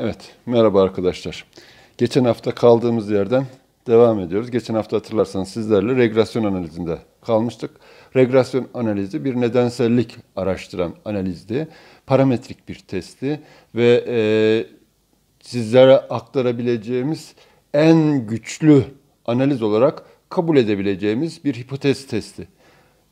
Evet, merhaba arkadaşlar. Geçen hafta kaldığımız yerden devam ediyoruz. Geçen hafta hatırlarsanız sizlerle regresyon analizinde kalmıştık. Regresyon analizi bir nedensellik araştıran analizdi. Parametrik bir testi ve e, sizlere aktarabileceğimiz en güçlü analiz olarak kabul edebileceğimiz bir hipotez testi.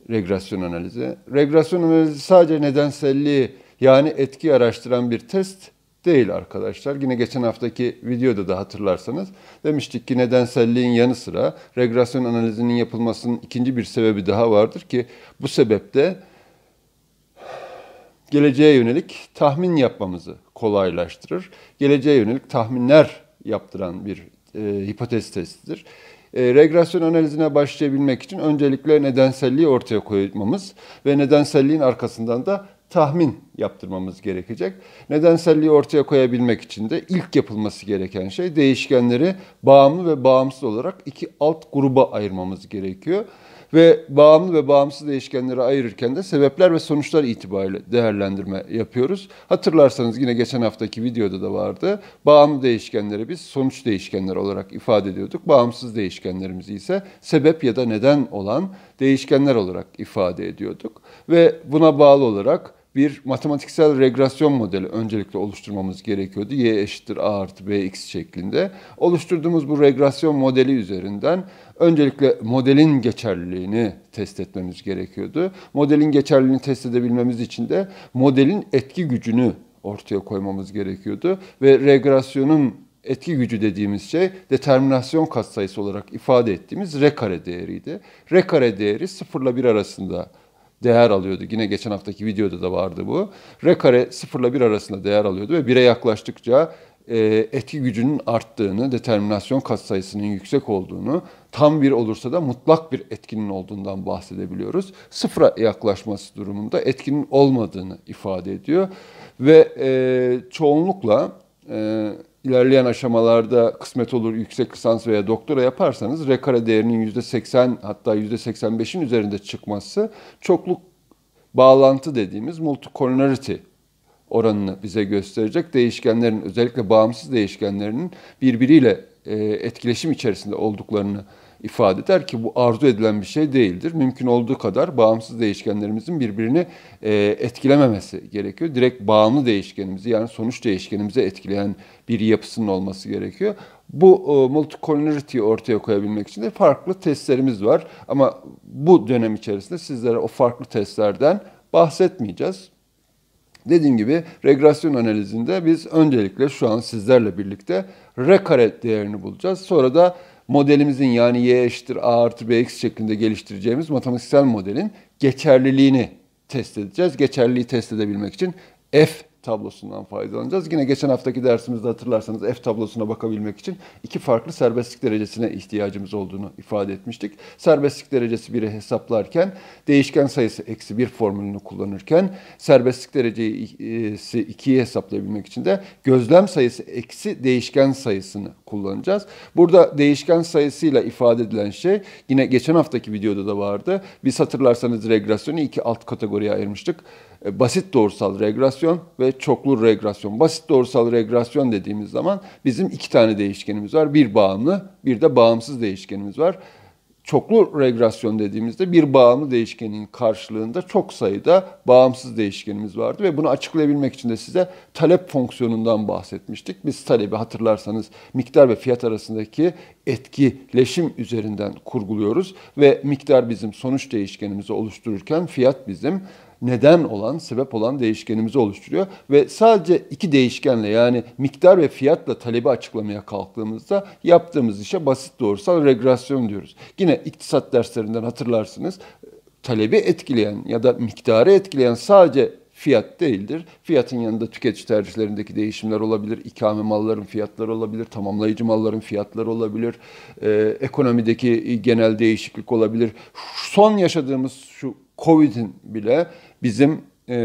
Regresyon analizi. Regresyon analizi sadece nedenselliği yani etki araştıran bir test değil arkadaşlar. Yine geçen haftaki videoda da hatırlarsanız demiştik ki nedenselliğin yanı sıra regresyon analizinin yapılmasının ikinci bir sebebi daha vardır ki bu sebepte geleceğe yönelik tahmin yapmamızı kolaylaştırır. Geleceğe yönelik tahminler yaptıran bir e, hipotez testidir. E, regresyon analizine başlayabilmek için öncelikle nedenselliği ortaya koymamız ve nedenselliğin arkasından da tahmin yaptırmamız gerekecek. Nedenselliği ortaya koyabilmek için de ilk yapılması gereken şey değişkenleri bağımlı ve bağımsız olarak iki alt gruba ayırmamız gerekiyor. Ve bağımlı ve bağımsız değişkenleri ayırırken de sebepler ve sonuçlar itibariyle değerlendirme yapıyoruz. Hatırlarsanız yine geçen haftaki videoda da vardı. Bağımlı değişkenleri biz sonuç değişkenleri olarak ifade ediyorduk. Bağımsız değişkenlerimizi ise sebep ya da neden olan değişkenler olarak ifade ediyorduk. Ve buna bağlı olarak bir matematiksel regresyon modeli öncelikle oluşturmamız gerekiyordu. Y eşittir A artı b x şeklinde. Oluşturduğumuz bu regresyon modeli üzerinden öncelikle modelin geçerliliğini test etmemiz gerekiyordu. Modelin geçerliliğini test edebilmemiz için de modelin etki gücünü ortaya koymamız gerekiyordu ve regresyonun etki gücü dediğimiz şey determinasyon katsayısı olarak ifade ettiğimiz R kare değeriydi. R kare değeri sıfırla bir arasında değer alıyordu. Yine geçen haftaki videoda da vardı bu. R kare 0 ile 1 arasında değer alıyordu ve 1'e yaklaştıkça e, etki gücünün arttığını, determinasyon katsayısının yüksek olduğunu, tam bir olursa da mutlak bir etkinin olduğundan bahsedebiliyoruz. Sıfıra yaklaşması durumunda etkinin olmadığını ifade ediyor ve e, çoğunlukla e, ilerleyen aşamalarda kısmet olur yüksek lisans veya doktora yaparsanız rekara değerinin %80 hatta %85'in üzerinde çıkması çokluk bağlantı dediğimiz multicollinearity oranını bize gösterecek. Değişkenlerin özellikle bağımsız değişkenlerinin birbiriyle e, etkileşim içerisinde olduklarını ifade eder ki bu arzu edilen bir şey değildir. Mümkün olduğu kadar bağımsız değişkenlerimizin birbirini e, etkilememesi gerekiyor. Direkt bağımlı değişkenimizi yani sonuç değişkenimizi etkileyen bir yapısının olması gerekiyor. Bu e, multicollinearity'yi ortaya koyabilmek için de farklı testlerimiz var. Ama bu dönem içerisinde sizlere o farklı testlerden bahsetmeyeceğiz. Dediğim gibi regresyon analizinde biz öncelikle şu an sizlerle birlikte rekare değerini bulacağız. Sonra da modelimizin yani y eşittir a artı bx şeklinde geliştireceğimiz matematiksel modelin geçerliliğini test edeceğiz. Geçerliliği test edebilmek için f tablosundan faydalanacağız. Yine geçen haftaki dersimizde hatırlarsanız F tablosuna bakabilmek için iki farklı serbestlik derecesine ihtiyacımız olduğunu ifade etmiştik. Serbestlik derecesi 1'i hesaplarken değişken sayısı eksi 1 formülünü kullanırken serbestlik derecesi e, 2'yi hesaplayabilmek için de gözlem sayısı eksi değişken sayısını kullanacağız. Burada değişken sayısıyla ifade edilen şey yine geçen haftaki videoda da vardı. Biz hatırlarsanız regresyonu iki alt kategoriye ayırmıştık e, basit doğrusal regresyon ve çoklu regresyon. Basit doğrusal regresyon dediğimiz zaman bizim iki tane değişkenimiz var. Bir bağımlı, bir de bağımsız değişkenimiz var. Çoklu regresyon dediğimizde bir bağımlı değişkenin karşılığında çok sayıda bağımsız değişkenimiz vardı ve bunu açıklayabilmek için de size talep fonksiyonundan bahsetmiştik. Biz talebi hatırlarsanız miktar ve fiyat arasındaki etkileşim üzerinden kurguluyoruz ve miktar bizim sonuç değişkenimizi oluştururken fiyat bizim neden olan, sebep olan değişkenimizi oluşturuyor. Ve sadece iki değişkenle yani miktar ve fiyatla talebi açıklamaya kalktığımızda yaptığımız işe basit doğrusal regresyon diyoruz. Yine iktisat derslerinden hatırlarsınız talebi etkileyen ya da miktarı etkileyen sadece fiyat değildir. Fiyatın yanında tüketici tercihlerindeki değişimler olabilir, ikame malların fiyatları olabilir, tamamlayıcı malların fiyatları olabilir, e, ekonomideki genel değişiklik olabilir. Son yaşadığımız şu Covid'in bile bizim e,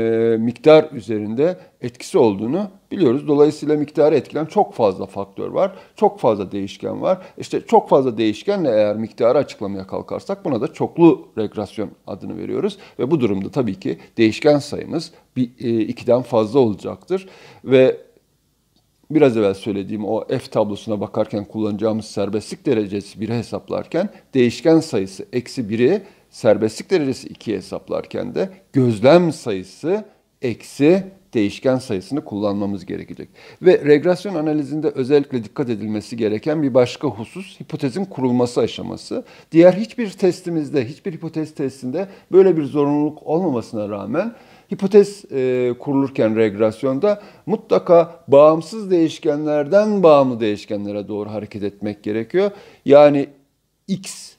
miktar üzerinde etkisi olduğunu biliyoruz. Dolayısıyla miktarı etkilen çok fazla faktör var. Çok fazla değişken var. İşte çok fazla değişkenle eğer miktarı açıklamaya kalkarsak buna da çoklu regresyon adını veriyoruz. Ve bu durumda tabii ki değişken sayımız bir, e, ikiden fazla olacaktır. Ve biraz evvel söylediğim o F tablosuna bakarken kullanacağımız serbestlik derecesi 1'e hesaplarken değişken sayısı eksi 1'i serbestlik derecesi 2 hesaplarken de gözlem sayısı eksi değişken sayısını kullanmamız gerekecek. Ve regresyon analizinde özellikle dikkat edilmesi gereken bir başka husus hipotezin kurulması aşaması. Diğer hiçbir testimizde, hiçbir hipotez testinde böyle bir zorunluluk olmamasına rağmen hipotez e, kurulurken regresyonda mutlaka bağımsız değişkenlerden bağımlı değişkenlere doğru hareket etmek gerekiyor. Yani x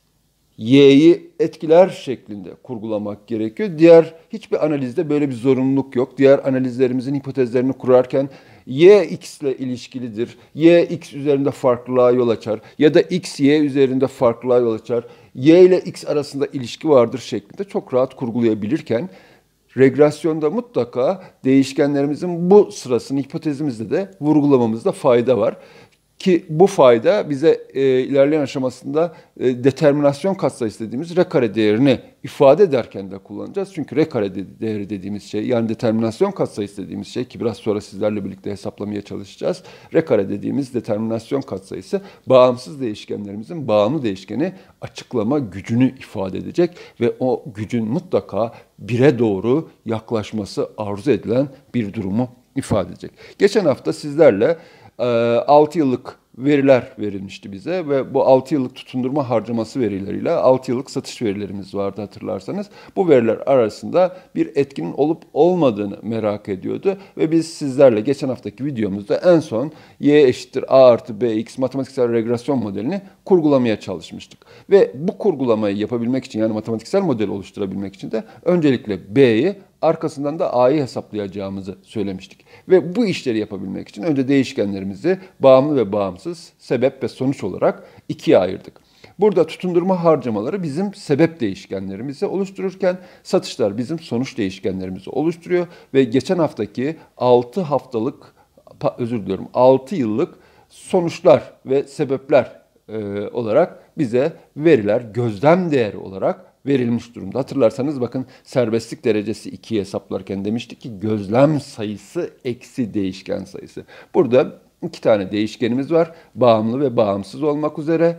Y'yi etkiler şeklinde kurgulamak gerekiyor. Diğer hiçbir analizde böyle bir zorunluluk yok. Diğer analizlerimizin hipotezlerini kurarken Y X ile ilişkilidir. Y X üzerinde farklılığa yol açar ya da X Y üzerinde farklılığa yol açar. Y ile X arasında ilişki vardır şeklinde çok rahat kurgulayabilirken regresyonda mutlaka değişkenlerimizin bu sırasını hipotezimizde de vurgulamamızda fayda var. Ki bu fayda bize e, ilerleyen aşamasında e, determinasyon katsayısı dediğimiz R kare değerini ifade ederken de kullanacağız. Çünkü R kare de değeri dediğimiz şey yani determinasyon katsayısı dediğimiz şey ki biraz sonra sizlerle birlikte hesaplamaya çalışacağız. R kare dediğimiz determinasyon katsayısı bağımsız değişkenlerimizin bağımlı değişkeni açıklama gücünü ifade edecek ve o gücün mutlaka bire doğru yaklaşması arzu edilen bir durumu ifade edecek. Geçen hafta sizlerle 6 ee, yıllık veriler verilmişti bize ve bu 6 yıllık tutundurma harcaması verileriyle 6 yıllık satış verilerimiz vardı hatırlarsanız. Bu veriler arasında bir etkinin olup olmadığını merak ediyordu ve biz sizlerle geçen haftaki videomuzda en son y eşittir a artı bx matematiksel regresyon modelini kurgulamaya çalışmıştık. Ve bu kurgulamayı yapabilmek için yani matematiksel model oluşturabilmek için de öncelikle b'yi arkasından da a'yı hesaplayacağımızı söylemiştik. Ve bu işleri yapabilmek için önce değişkenlerimizi bağımlı ve bağımsız, sebep ve sonuç olarak ikiye ayırdık. Burada tutundurma harcamaları bizim sebep değişkenlerimizi oluştururken satışlar bizim sonuç değişkenlerimizi oluşturuyor ve geçen haftaki 6 haftalık özür diliyorum 6 yıllık sonuçlar ve sebepler e, olarak bize veriler gözlem değeri olarak verilmiş durumda. Hatırlarsanız bakın serbestlik derecesi 2'yi hesaplarken demiştik ki gözlem sayısı eksi değişken sayısı. Burada iki tane değişkenimiz var. Bağımlı ve bağımsız olmak üzere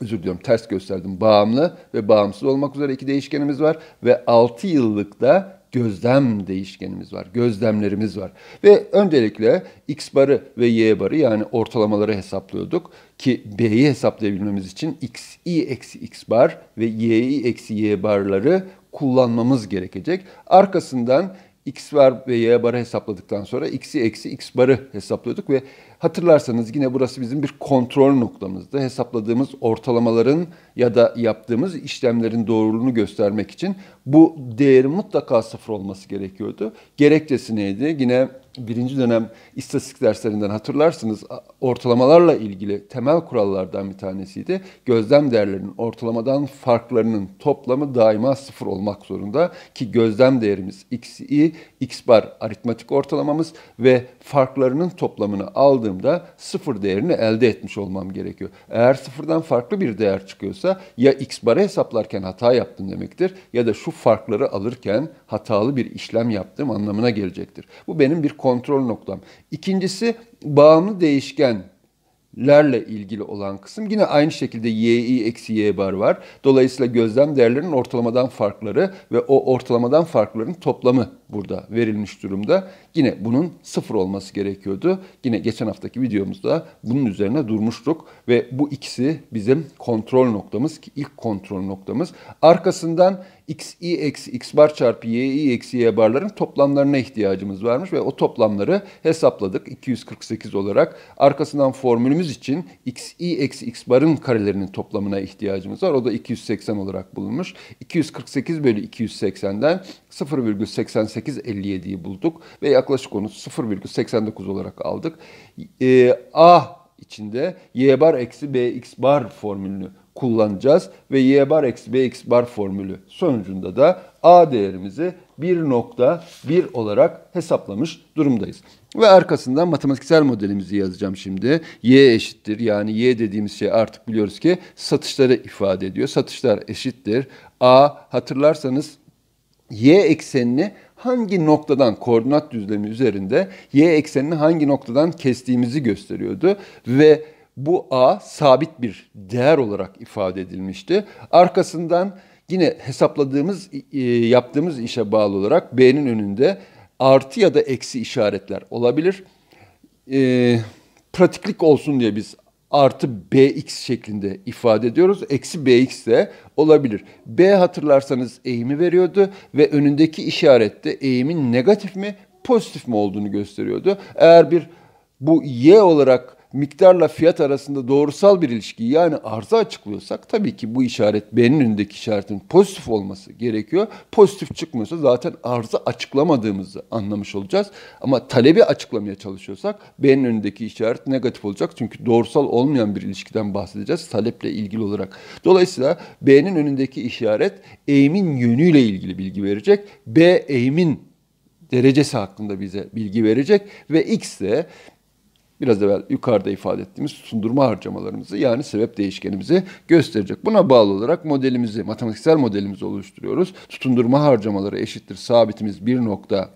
özür diliyorum ters gösterdim. Bağımlı ve bağımsız olmak üzere iki değişkenimiz var ve 6 yıllıkta gözlem değişkenimiz var, gözlemlerimiz var. Ve öncelikle x barı ve y barı yani ortalamaları hesaplıyorduk ki b'yi hesaplayabilmemiz için xi eksi x bar ve yi eksi y barları kullanmamız gerekecek. Arkasından x var ve y barı hesapladıktan sonra x'i eksi x barı hesaplıyorduk ve Hatırlarsanız yine burası bizim bir kontrol noktamızdı. Hesapladığımız ortalamaların ya da yaptığımız işlemlerin doğruluğunu göstermek için bu değerin mutlaka sıfır olması gerekiyordu. Gerekçesi neydi? Yine birinci dönem istatistik derslerinden hatırlarsınız ortalamalarla ilgili temel kurallardan bir tanesiydi. Gözlem değerlerinin ortalamadan farklarının toplamı daima sıfır olmak zorunda ki gözlem değerimiz x'i, x bar aritmatik ortalamamız ve farklarının toplamını aldığımız aldığımda sıfır değerini elde etmiş olmam gerekiyor. Eğer sıfırdan farklı bir değer çıkıyorsa ya x barı hesaplarken hata yaptım demektir ya da şu farkları alırken hatalı bir işlem yaptığım anlamına gelecektir. Bu benim bir kontrol noktam. İkincisi bağımlı değişken lerle ilgili olan kısım yine aynı şekilde yi eksi y bar var. Dolayısıyla gözlem değerlerinin ortalamadan farkları ve o ortalamadan farkların toplamı burada verilmiş durumda. Yine bunun sıfır olması gerekiyordu. Yine geçen haftaki videomuzda bunun üzerine durmuştuk ve bu ikisi bizim kontrol noktamız ki ilk kontrol noktamız. Arkasından x i eksi x bar çarpı y i eksi y barların toplamlarına ihtiyacımız varmış ve o toplamları hesapladık 248 olarak. Arkasından formülümüz için x i eksi x barın karelerinin toplamına ihtiyacımız var. O da 280 olarak bulunmuş. 248 bölü 280'den 0,8857'yi bulduk ve yaklaşık onu 0,89 olarak aldık. E, A içinde y bar eksi bx bar formülünü kullanacağız ve y bar eksi bx bar formülü sonucunda da a değerimizi 1.1 olarak hesaplamış durumdayız. Ve arkasından matematiksel modelimizi yazacağım şimdi. Y eşittir yani Y dediğimiz şey artık biliyoruz ki satışları ifade ediyor. Satışlar eşittir. A hatırlarsanız Y eksenini hangi noktadan koordinat düzlemi üzerinde Y eksenini hangi noktadan kestiğimizi gösteriyordu. Ve bu A sabit bir değer olarak ifade edilmişti. Arkasından yine hesapladığımız, yaptığımız işe bağlı olarak B'nin önünde artı ya da eksi işaretler olabilir. E, pratiklik olsun diye biz artı bx şeklinde ifade ediyoruz. Eksi bx de olabilir. B hatırlarsanız eğimi veriyordu ve önündeki işarette eğimin negatif mi pozitif mi olduğunu gösteriyordu. Eğer bir bu y olarak miktarla fiyat arasında doğrusal bir ilişki yani arzı açıklıyorsak tabii ki bu işaret B'nin önündeki işaretin pozitif olması gerekiyor. Pozitif çıkmıyorsa zaten arzı açıklamadığımızı anlamış olacağız. Ama talebi açıklamaya çalışıyorsak B'nin önündeki işaret negatif olacak. Çünkü doğrusal olmayan bir ilişkiden bahsedeceğiz taleple ilgili olarak. Dolayısıyla B'nin önündeki işaret eğimin yönüyle ilgili bilgi verecek. B eğimin derecesi hakkında bize bilgi verecek ve X de biraz evvel yukarıda ifade ettiğimiz sundurma harcamalarımızı yani sebep değişkenimizi gösterecek. Buna bağlı olarak modelimizi, matematiksel modelimizi oluşturuyoruz. Tutundurma harcamaları eşittir sabitimiz 1 nokta